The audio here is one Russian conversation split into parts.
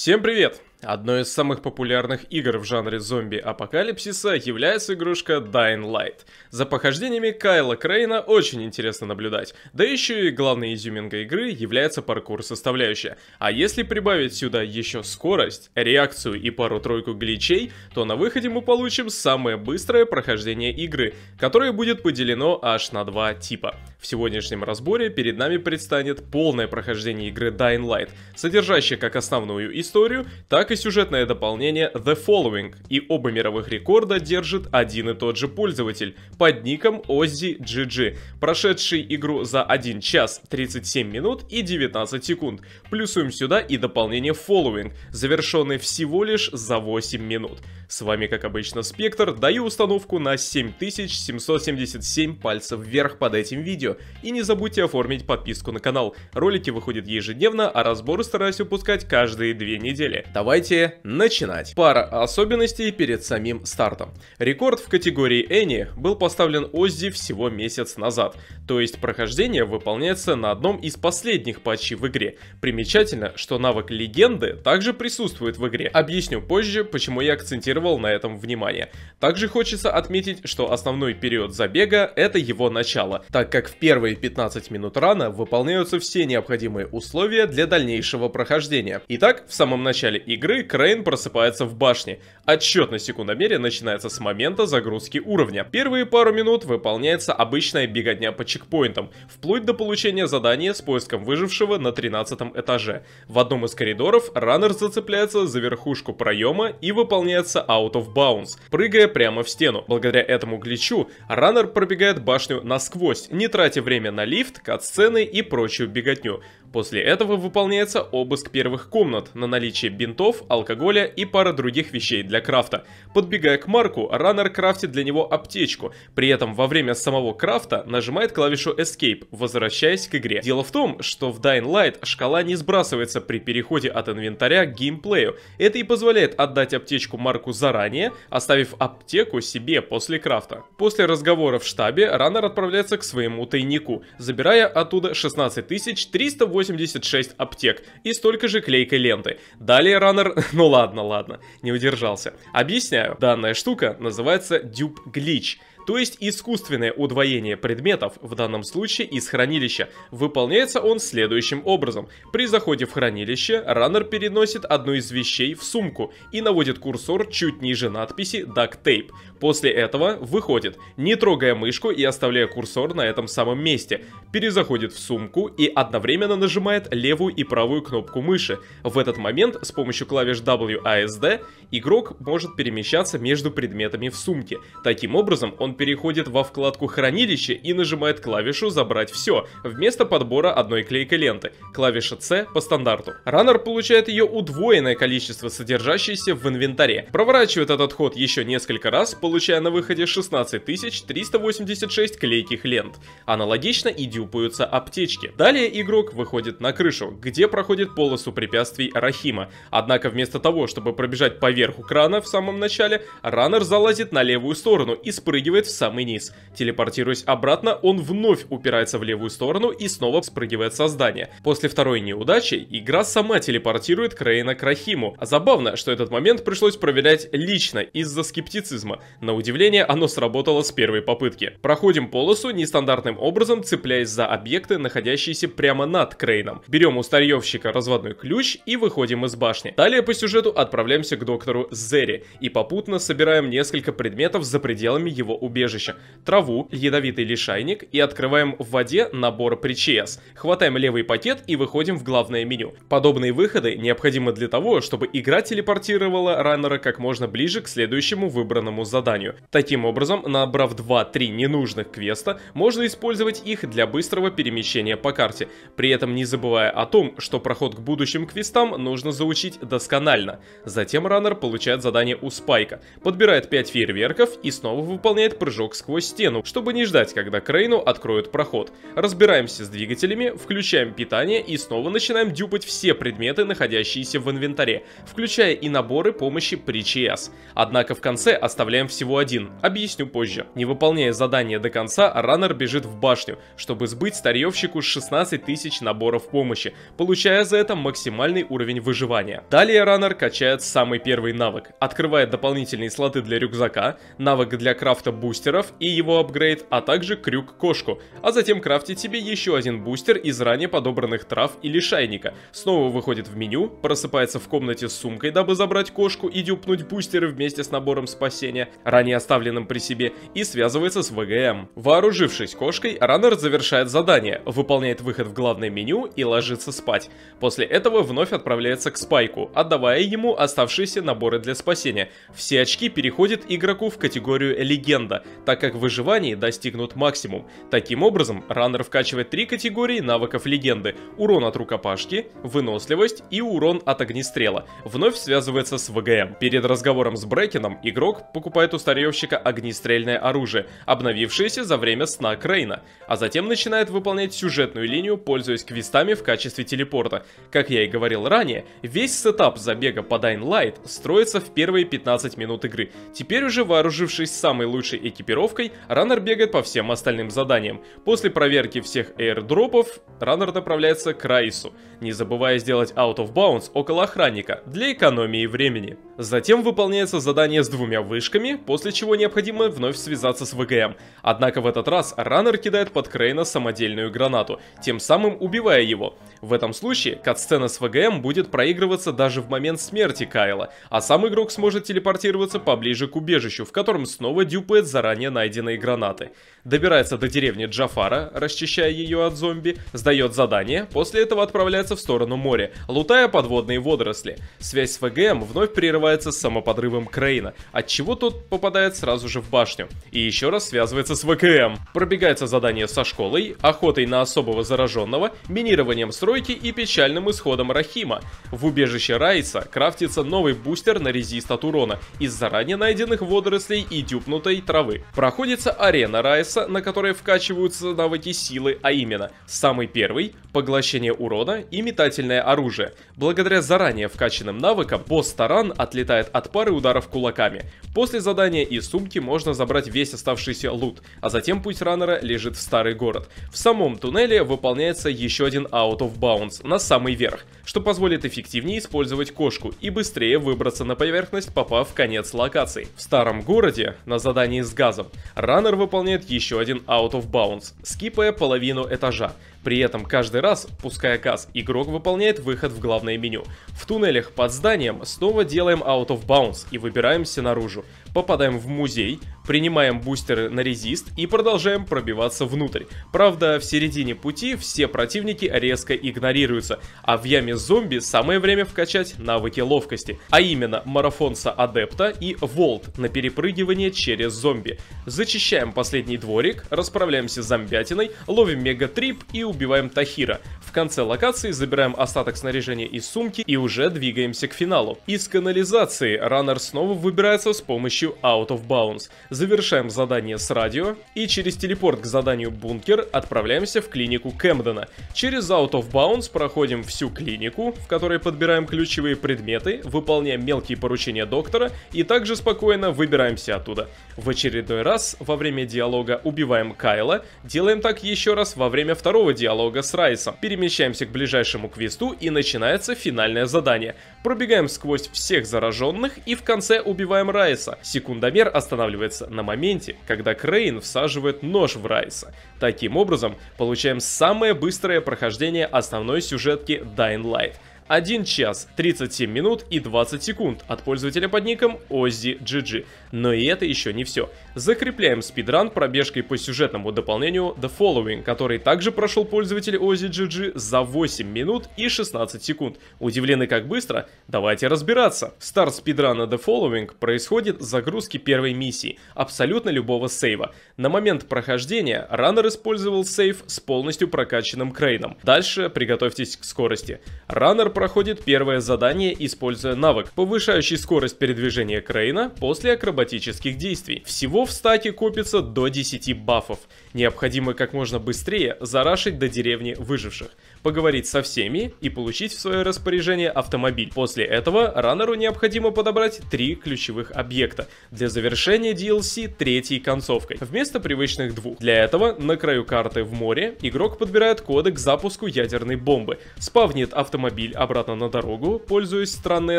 Всем привет! Одной из самых популярных игр в жанре зомби-апокалипсиса является игрушка Dying Light. За похождениями Кайла Крейна очень интересно наблюдать, да еще и главной изюминкой игры является паркур-составляющая. А если прибавить сюда еще скорость, реакцию и пару-тройку гличей, то на выходе мы получим самое быстрое прохождение игры, которое будет поделено аж на два типа. В сегодняшнем разборе перед нами предстанет полное прохождение игры Dying Light, содержащее как основную историю, так как и сюжетное дополнение The Following, и оба мировых рекорда держит один и тот же пользователь под ником OzzyGG, прошедший игру за 1 час 37 минут и 19 секунд. Плюсуем сюда и дополнение Following, завершенное всего лишь за 8 минут. С вами, как обычно, Спектр, даю установку на 7777 пальцев вверх под этим видео. И не забудьте оформить подписку на канал. Ролики выходят ежедневно, а разборы стараюсь выпускать каждые две недели. Давайте начинать. Пара особенностей перед самим стартом. Рекорд в категории Эни был поставлен Оззи всего месяц назад, то есть прохождение выполняется на одном из последних патчей в игре. Примечательно, что навык легенды также присутствует в игре. Объясню позже, почему я акцентирую акцентировал на этом внимание. Также хочется отметить, что основной период забега – это его начало, так как в первые 15 минут рана выполняются все необходимые условия для дальнейшего прохождения. Итак, в самом начале игры Крейн просыпается в башне. Отсчет на секундомере начинается с момента загрузки уровня. Первые пару минут выполняется обычная беготня по чекпоинтам, вплоть до получения задания с поиском выжившего на 13 этаже. В одном из коридоров раннер зацепляется за верхушку проема и выполняется out of bounds, прыгая прямо в стену. Благодаря этому гличу раннер пробегает башню насквозь, не тратя время на лифт, катсцены и прочую беготню. После этого выполняется обыск первых комнат на наличие бинтов, алкоголя и пара других вещей для крафта. Подбегая к Марку, раннер крафтит для него аптечку, при этом во время самого крафта нажимает клавишу Escape, возвращаясь к игре. Дело в том, что в Dying Light шкала не сбрасывается при переходе от инвентаря к геймплею. Это и позволяет отдать аптечку Марку заранее, оставив аптеку себе после крафта. После разговора в штабе раннер отправляется к своему тайнику, забирая оттуда 16380 286 аптек и столько же клейкой ленты. Далее раннер... Ну ладно, ладно, не удержался. Объясняю. Данная штука называется Dupe Glitch то есть искусственное удвоение предметов, в данном случае из хранилища. Выполняется он следующим образом. При заходе в хранилище раннер переносит одну из вещей в сумку и наводит курсор чуть ниже надписи Duck Tape. После этого выходит, не трогая мышку и оставляя курсор на этом самом месте. Перезаходит в сумку и одновременно нажимает левую и правую кнопку мыши. В этот момент с помощью клавиш WASD игрок может перемещаться между предметами в сумке. Таким образом он переходит во вкладку «Хранилище» и нажимает клавишу «Забрать все» вместо подбора одной клейкой ленты, клавиша «С» по стандарту. Раннер получает ее удвоенное количество содержащейся в инвентаре, проворачивает этот ход еще несколько раз, получая на выходе 16386 клейких лент. Аналогично и дюпаются аптечки. Далее игрок выходит на крышу, где проходит полосу препятствий Рахима. Однако вместо того, чтобы пробежать по верху крана в самом начале, раннер залазит на левую сторону и спрыгивает самый низ. Телепортируясь обратно, он вновь упирается в левую сторону и снова спрыгивает со здания. После второй неудачи игра сама телепортирует Крейна к Рахиму. А забавно, что этот момент пришлось проверять лично из-за скептицизма. На удивление, оно сработало с первой попытки. Проходим полосу нестандартным образом, цепляясь за объекты, находящиеся прямо над Крейном. Берем у старьевщика разводной ключ и выходим из башни. Далее по сюжету отправляемся к доктору Зерри и попутно собираем несколько предметов за пределами его убеждения убежища, траву, ядовитый лишайник и открываем в воде набор причес. Хватаем левый пакет и выходим в главное меню. Подобные выходы необходимы для того, чтобы игра телепортировала раннера как можно ближе к следующему выбранному заданию. Таким образом, набрав 2-3 ненужных квеста, можно использовать их для быстрого перемещения по карте, при этом не забывая о том, что проход к будущим квестам нужно заучить досконально. Затем раннер получает задание у Спайка, подбирает 5 фейерверков и снова выполняет прыжок сквозь стену, чтобы не ждать, когда Крейну откроют проход. Разбираемся с двигателями, включаем питание и снова начинаем дюпать все предметы, находящиеся в инвентаре, включая и наборы помощи при ЧС. Однако в конце оставляем всего один, объясню позже. Не выполняя задание до конца, раннер бежит в башню, чтобы сбыть старьевщику 16 тысяч наборов помощи, получая за это максимальный уровень выживания. Далее раннер качает самый первый навык, открывает дополнительные слоты для рюкзака, навык для крафта будет бустеров и его апгрейд, а также крюк-кошку, а затем крафтить себе еще один бустер из ранее подобранных трав или шайника. Снова выходит в меню, просыпается в комнате с сумкой, дабы забрать кошку и дюпнуть бустеры вместе с набором спасения, ранее оставленным при себе, и связывается с ВГМ. Вооружившись кошкой, раннер завершает задание, выполняет выход в главное меню и ложится спать. После этого вновь отправляется к Спайку, отдавая ему оставшиеся наборы для спасения. Все очки переходят игроку в категорию «Легенда», так как в выживании достигнут максимум. Таким образом, раннер вкачивает три категории навыков легенды – урон от рукопашки, выносливость и урон от огнестрела. Вновь связывается с ВГМ. Перед разговором с Брекеном игрок покупает у старьевщика огнестрельное оружие, обновившееся за время сна Крейна, а затем начинает выполнять сюжетную линию, пользуясь квестами в качестве телепорта. Как я и говорил ранее, весь сетап забега по Dying Light строится в первые 15 минут игры. Теперь уже вооружившись самой лучшей экипировкой, раннер бегает по всем остальным заданиям. После проверки всех аирдропов, раннер направляется к Райсу – не забывая сделать out of bounds около охранника для экономии времени. Затем выполняется задание с двумя вышками, после чего необходимо вновь связаться с ВГМ. Однако в этот раз раннер кидает под Крейна самодельную гранату, тем самым убивая его. В этом случае катсцена с ВГМ будет проигрываться даже в момент смерти Кайла, а сам игрок сможет телепортироваться поближе к убежищу, в котором снова дюпает заранее найденные гранаты. Добирается до деревни Джафара, расчищая ее от зомби, сдает задание, после этого отправляется направляется в сторону моря, лутая подводные водоросли. Связь с ВГМ вновь прерывается с самоподрывом Крейна, от чего тот попадает сразу же в башню. И еще раз связывается с ВКМ. Пробегается задание со школой, охотой на особого зараженного, минированием стройки и печальным исходом Рахима. В убежище Райса крафтится новый бустер на резист от урона из заранее найденных водорослей и дюпнутой травы. Проходится арена Райса, на которой вкачиваются навыки силы, а именно самый первый, поглощение урона и и метательное оружие. Благодаря заранее вкачанным навыкам, босс Таран отлетает от пары ударов кулаками. После задания из сумки можно забрать весь оставшийся лут, а затем путь раннера лежит в старый город. В самом туннеле выполняется еще один out of bounds на самый верх, что позволит эффективнее использовать кошку и быстрее выбраться на поверхность, попав в конец локации. В старом городе, на задании с газом, раннер выполняет еще один out of bounds, скипая половину этажа. При этом каждый раз, пуская газ, игрок выполняет выход в главное меню. В туннелях под зданием снова делаем out of bounds и выбираемся наружу попадаем в музей, принимаем бустеры на резист и продолжаем пробиваться внутрь. Правда, в середине пути все противники резко игнорируются, а в яме зомби самое время вкачать навыки ловкости, а именно марафонца адепта и волт на перепрыгивание через зомби. Зачищаем последний дворик, расправляемся с зомбятиной, ловим мегатрип и убиваем Тахира. В конце локации забираем остаток снаряжения из сумки и уже двигаемся к финалу. Из канализации раннер снова выбирается с помощью помощью Out of Bounds. Завершаем задание с радио и через телепорт к заданию Бункер отправляемся в клинику Кэмдена. Через Out of Bounds проходим всю клинику, в которой подбираем ключевые предметы, выполняем мелкие поручения доктора и также спокойно выбираемся оттуда. В очередной раз во время диалога убиваем Кайла, делаем так еще раз во время второго диалога с Райсом. Перемещаемся к ближайшему квесту и начинается финальное задание. Пробегаем сквозь всех зараженных и в конце убиваем Райса. Секундомер останавливается на моменте, когда Крейн всаживает нож в Райса. Таким образом, получаем самое быстрое прохождение основной сюжетки Dying Light – 1 час 37 минут и 20 секунд от пользователя под ником OzzyGG. Но и это еще не все. Закрепляем спидран пробежкой по сюжетному дополнению The Following, который также прошел пользователь OzzyGG за 8 минут и 16 секунд. Удивлены как быстро? Давайте разбираться. Старт спидрана The Following происходит с загрузки первой миссии, абсолютно любого сейва. На момент прохождения раннер использовал сейв с полностью прокачанным крейном. Дальше приготовьтесь к скорости. Раннер проходит первое задание, используя навык, повышающий скорость передвижения Крейна после акробатических действий. Всего в стаке копится до 10 бафов. Необходимо как можно быстрее зарашить до деревни выживших, поговорить со всеми и получить в свое распоряжение автомобиль. После этого раннеру необходимо подобрать три ключевых объекта для завершения DLC третьей концовкой, вместо привычных двух. Для этого на краю карты в море игрок подбирает коды к запуску ядерной бомбы, спавнит автомобиль об обратно на дорогу, пользуясь странной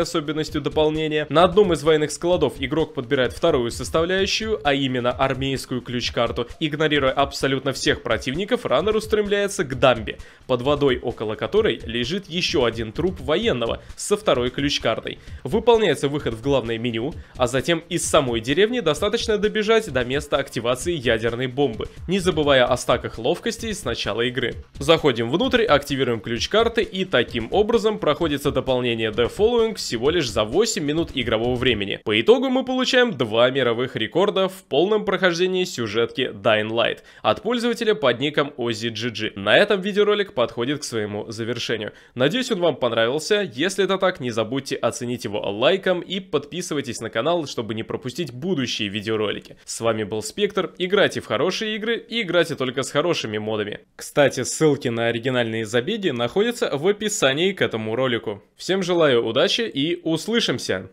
особенностью дополнения. На одном из военных складов игрок подбирает вторую составляющую, а именно армейскую ключ-карту. Игнорируя абсолютно всех противников, раннер устремляется к дамбе, под водой около которой лежит еще один труп военного со второй ключ-картой. Выполняется выход в главное меню, а затем из самой деревни достаточно добежать до места активации ядерной бомбы, не забывая о стаках ловкости с начала игры. Заходим внутрь, активируем ключ-карты и таким образом проходится дополнение The Following всего лишь за 8 минут игрового времени. По итогу мы получаем два мировых рекорда в полном прохождении сюжетки Dying Light от пользователя под ником OzzyGG. На этом видеоролик подходит к своему завершению. Надеюсь, он вам понравился. Если это так, не забудьте оценить его лайком и подписывайтесь на канал, чтобы не пропустить будущие видеоролики. С вами был Спектр. Играйте в хорошие игры и играйте только с хорошими модами. Кстати, ссылки на оригинальные забеги находятся в описании к этому этому ролику. Всем желаю удачи и услышимся!